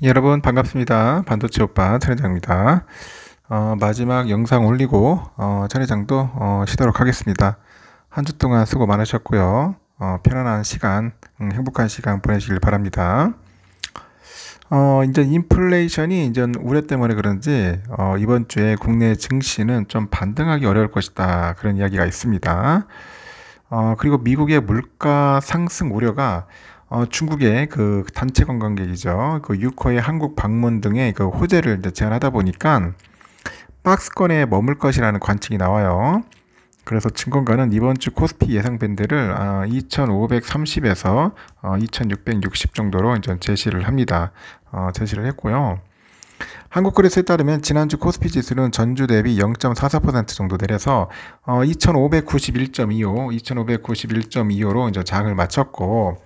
여러분 반갑습니다. 반도체 오빠 천회장입니다. 어, 마지막 영상 올리고 어, 천회장도 어, 쉬도록 하겠습니다. 한 주 동안 수고 많으셨고요. 어, 편안한 시간, 음, 행복한 시간 보내시길 바랍니다. 어, 이제 인플레이션이 이제 우려 때문에 그런지 어, 이번 주에 국내 증시는 좀 반등하기 어려울 것이다 그런 이야기가 있습니다. 어, 그리고 미국의 물가 상승 우려가 어, 중국의 그 단체 관광객이죠. 그 유커의 한국 방문 등의 그 호재를 제안하다 보니까 박스권에 머물 것이라는 관측이 나와요. 그래서 증권가는 이번 주 코스피 예상 밴드를 아, 2,530에서 어, 2,660 정도로 이제 제시를 합니다. 어, 제시를 했고요. 한국거래소에 따르면 지난주 코스피 지수는 전주 대비 0.44% 정도 내려서 어, 2,591.25, 2,591.25로 이제 장을 마쳤고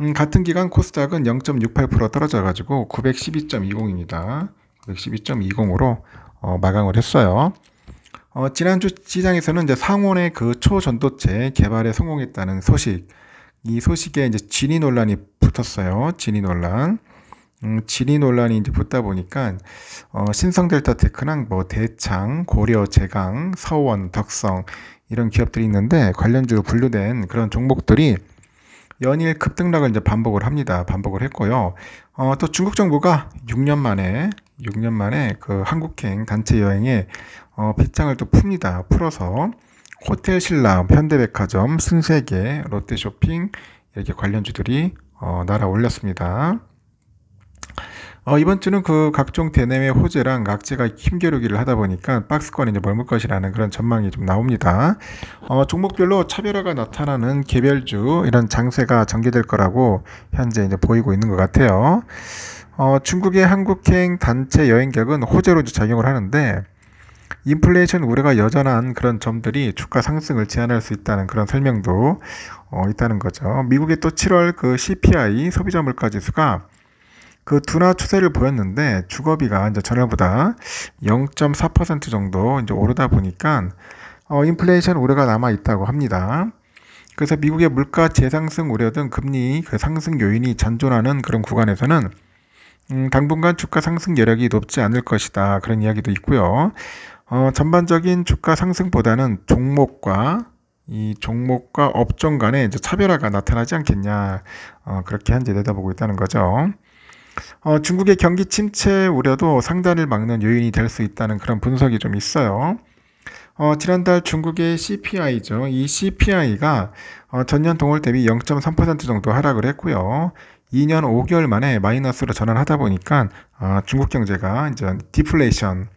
음, 같은 기간 코스닥은 0.68% 떨어져가지고 912.20입니다. 912.20으로 어, 마감을 했어요. 어, 지난주 시장에서는 이제 상온의 그 초전도체 개발에 성공했다는 소식, 이 소식에 이제 진위 논란이 붙었어요. 진위 논란. 음, 진위 논란이 이제 붙다 보니까 어, 신성델타 테크랑 뭐 대창, 고려, 제강, 서원, 덕성 이런 기업들이 있는데 관련주로 분류된 그런 종목들이 연일 급등락을 이제 반복을 합니다. 반복을 했고요. 어, 또 중국 정부가 6년 만에 6년 만에 그 한국행 단체 여행에 어, 빗장을 또 풉니다. 풀어서 호텔 신라, 현대백화점, 순세계, 롯데쇼핑 이렇게 관련주들이 어, 날아올렸습니다. 어, 이번 주는 그 각종 대내외 호재랑 악재가 힘겨루기를 하다 보니까 박스권이 이제 멀물 것이라는 그런 전망이 좀 나옵니다. 어, 종목별로 차별화가 나타나는 개별주 이런 장세가 전개될 거라고 현재 이제 보이고 있는 것 같아요. 어, 중국의 한국행 단체 여행객은 호재로 작용을 하는데 인플레이션 우려가 여전한 그런 점들이 주가 상승을 제한할 수 있다는 그런 설명도 어, 있다는 거죠. 미국의 또 7월 그 CPI 소비자 물가 지수가 그 둔화 추세를 보였는데 주거비가 이제 전년보다 0.4% 정도 이제 오르다 보니까 어, 인플레이션 우려가 남아 있다고 합니다. 그래서 미국의 물가 재상승 우려 등 금리 그 상승 요인이 잔존하는 그런 구간에서는 음, 당분간 주가 상승 여력이 높지 않을 것이다 그런 이야기도 있고요. 어, 전반적인 주가 상승보다는 종목과 이 종목과 업종 간의 이제 차별화가 나타나지 않겠냐 어, 그렇게 현재 내다보고 있다는 거죠. 어, 중국의 경기 침체 우려도 상단을 막는 요인이 될 수 있다는 그런 분석이 좀 있어요. 어, 지난달 중국의 CPI죠. 이 CPI가 어, 전년 동월 대비 0.3% 정도 하락을 했고요. 2년 5개월 만에 마이너스로 전환하다 보니까 어, 중국 경제가 이제 디플레이션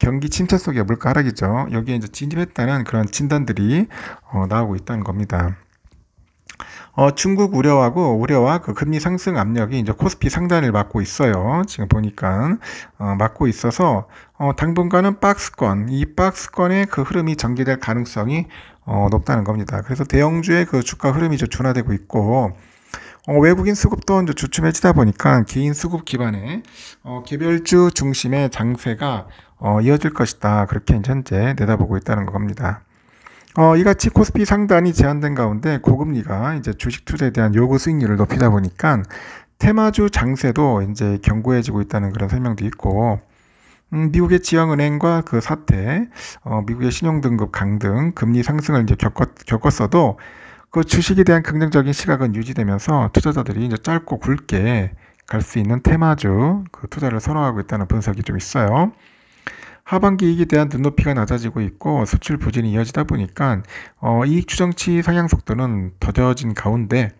경기 침체 속의 물가 하락이죠. 여기에 이제 진입했다는 그런 진단들이 어, 나오고 있다는 겁니다. 어, 중국 우려하고 우려와 그 금리 상승 압력이 이제 코스피 상단을 막고 있어요. 지금 보니까 어, 막고 있어서 어, 당분간은 박스권 이 박스권의 그 흐름이 전개될 가능성이 어, 높다는 겁니다. 그래서 대형주의 그 주가 흐름이 좀 둔화되고 있고 어, 외국인 수급도 이제 주춤해지다 보니까 개인 수급 기반의 어, 개별주 중심의 장세가 어, 이어질 것이다. 그렇게 현재 내다보고 있다는 겁니다. 어, 이같이 코스피 상단이 제한된 가운데 고금리가 이제 주식 투자에 대한 요구 수익률을 높이다 보니까 테마주 장세도 이제 견고해지고 있다는 그런 설명도 있고 음, 미국의 지역은행과 그 사태, 어, 미국의 신용등급 강등, 금리 상승을 이제 겪었, 겪었, 어도그 주식에 대한 긍정적인 시각은 유지되면서 투자자들이 이제 짧고 굵게 갈 수 있는 테마주 그 투자를 선호하고 있다는 분석이 좀 있어요. 하반기 이익에 대한 눈높이가 낮아지고 있고 수출 부진이 이어지다 보니까 어, 이익 추정치 상향 속도는 더뎌진 가운데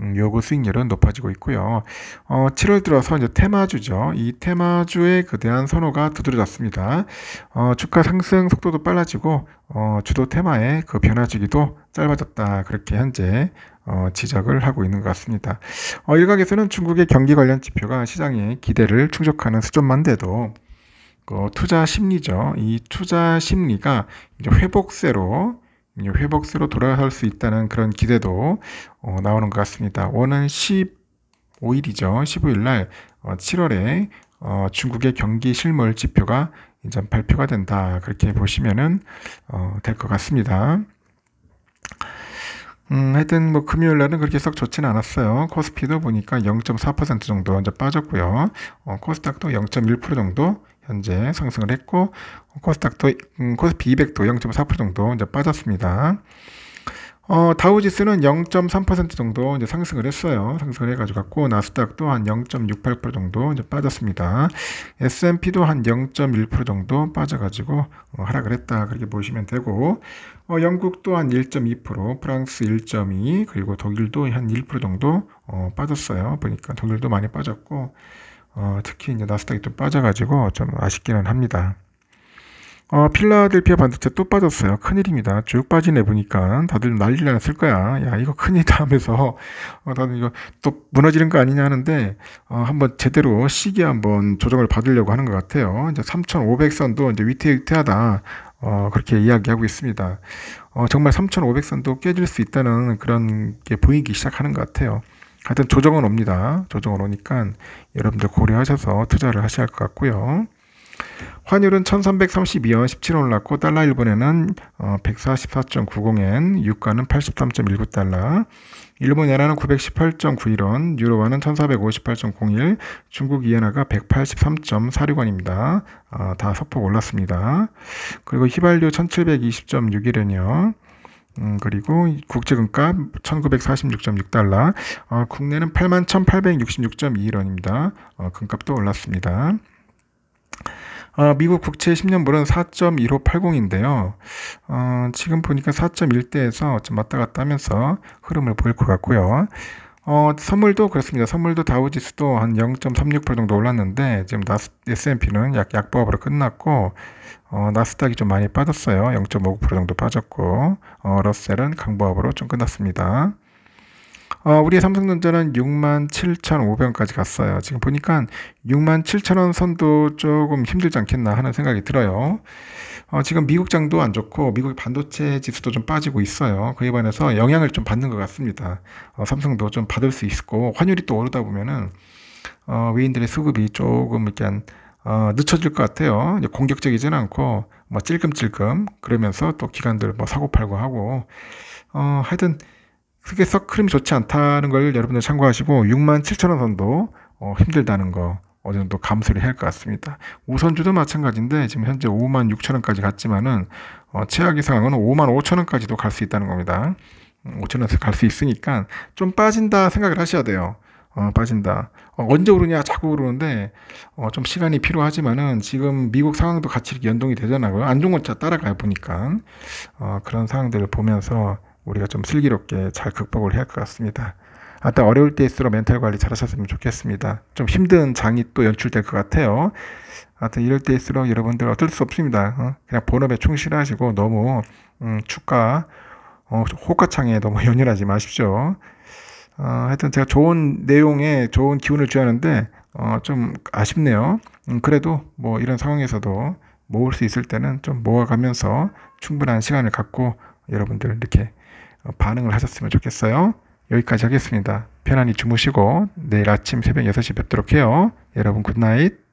음, 요구 수익률은 높아지고 있고요. 어, 7월 들어서 이제 테마주죠. 이 테마주에 그대한 선호가 두드러졌습니다. 어, 주가 상승 속도도 빨라지고 어, 주도 테마의 그 변화 주기도 짧아졌다. 그렇게 현재 어, 지적을 하고 있는 것 같습니다. 어, 일각에서는 중국의 경기 관련 지표가 시장의 기대를 충족하는 수준만 돼도 그 투자 심리죠. 이 투자 심리가 이제 회복세로 이제 회복세로 돌아설 수 있다는 그런 기대도 어, 나오는 것 같습니다. 오는 15일이죠. 15일 날 어, 7월에 어, 중국의 경기 실물 지표가 이제 발표가 된다. 그렇게 보시면은 어, 될것 같습니다. 음, 하여튼 뭐 금요일 날은 그렇게 썩 좋지는 않았어요. 코스피도 보니까 0.4% 정도 이제 빠졌고요. 어, 코스닥도 0.1% 정도 현재 상승을 했고 어, 코스닥도 음, 코스피 200도 0.4% 정도 이제 빠졌습니다. 어, 다우지스는0.3% 정도 이제 상승을 했어요. 상승을 해가지고 나스닥 또한 0.68% 정도 이제 빠졌습니다. S&P도 한 0.1% 정도 빠져가지고 어, 하락을 했다 그렇게 보시면 되고 어, 영국 또한 1.2%, 프랑스 1.2, 그리고 독일도 한 1% 정도 어, 빠졌어요. 보니까 독일도 많이 빠졌고 어, 특히 이제 나스닥이 또 빠져가지고 좀 아쉽기는 합니다. 어, 필라델피아 반도체 또 빠졌어요. 큰일입니다. 쭉 빠지네 보니까 다들 난리 났을 거야. 야 이거 큰일이다 하면서 어, 다들 이거 또 무너지는 거 아니냐 하는데 어, 한번 제대로 시기 한번 조정을 받으려고 하는 것 같아요. 이제 3,500선도 이제 위태위태하다. 어, 그렇게 이야기하고 있습니다. 어, 정말 3,500선도 깨질 수 있다는 그런 게 보이기 시작하는 것 같아요. 하여튼 조정은 옵니다. 조정은 오니까 여러분들 고려하셔서 투자를 하셔야 할 것 같고요. 환율은 1332원 17원 올랐고 달러 일본에는 144.90엔, 어, 유가는 83.19달러, 일본 엔화는 918.91원, 유로화는 1458.01, 중국 이엔화가 183.46원입니다. 어, 아, 다 소폭 올랐습니다. 그리고 휘발유 1720.61엔이요. 음, 그리고 국제금값 1946.6달러, 어, 국내는 81,866.21원입니다. 어, 금값도 올랐습니다. 어, 미국 국채 10년물은 4.1580인데요. 어, 지금 보니까 4.1대에서 좀 왔다 갔다 하면서 흐름을 보일 것 같고요. 어, 선물도 그렇습니다. 선물도 다우지수도 한 0.36% 정도 올랐는데 지금 나스, S&P는 약 약보합으로 끝났고 어, 나스닥이 좀 많이 빠졌어요. 0.59% 정도 빠졌고 어, 러셀은 강보합으로 좀 끝났습니다. 어, 우리 삼성전자는 67,500원까지 갔어요. 지금 보니까 67,000원 선도 조금 힘들지 않겠나 하는 생각이 들어요. 어, 지금 미국 장도 안 좋고 미국 반도체 지수도 좀 빠지고 있어요. 그에 반해서 영향을 좀 받는 것 같습니다. 어, 삼성도 좀 받을 수 있고 환율이 또 오르다 보면은 어, 외인들의 수급이 조금 이렇게 한, 어, 늦춰질 것 같아요. 공격적이진 않고 뭐 찔끔찔끔 그러면서 또 기관들 뭐 사고 팔고 하고 어, 하여튼 그렇게 썩 흐름이 좋지 않다는 걸 여러분들 참고하시고 6만 7천 원 정도 어, 힘들다는 거 어느 정도 감소를 해야 할 것 같습니다. 우선주도 마찬가지인데 지금 현재 5만 6천 원까지 갔지만은 어, 최악의 상황은 5만 5천 원까지도 갈 수 있다는 겁니다. 5천 음, 원에서 갈 수 있으니까 좀 빠진다 생각을 하셔야 돼요. 어, 빠진다. 어, 언제 오르냐 자꾸 오르는데 어, 좀 시간이 필요하지만은 지금 미국 상황도 같이 연동이 되잖아요. 안 좋은 건따라가 보니까 어, 그런 상황들을 보면서 우리가 좀 슬기롭게 잘 극복을 해야 할 것 같습니다. 아따 어려울 때일수록 멘탈 관리 잘 하셨으면 좋겠습니다. 좀 힘든 장이 또 연출될 것 같아요. 아무튼 이럴 때일수록 여러분들 어쩔 수 없습니다. 어? 그냥 본업에 충실하시고 너무 음, 축가 어, 호가창에 너무 연연하지 마십시오. 어, 하여튼 제가 좋은 내용에 좋은 기운을 주하는데 어, 좀 아쉽네요. 음, 그래도 뭐 이런 상황에서도 모을 수 있을 때는 좀 모아가면서 충분한 시간을 갖고 여러분들 이렇게 반응을 하셨으면 좋겠어요. 여기까지 하겠습니다. 편안히 주무시고 내일 아침 새벽 6시 뵙도록 해요. 여러분 굿나잇.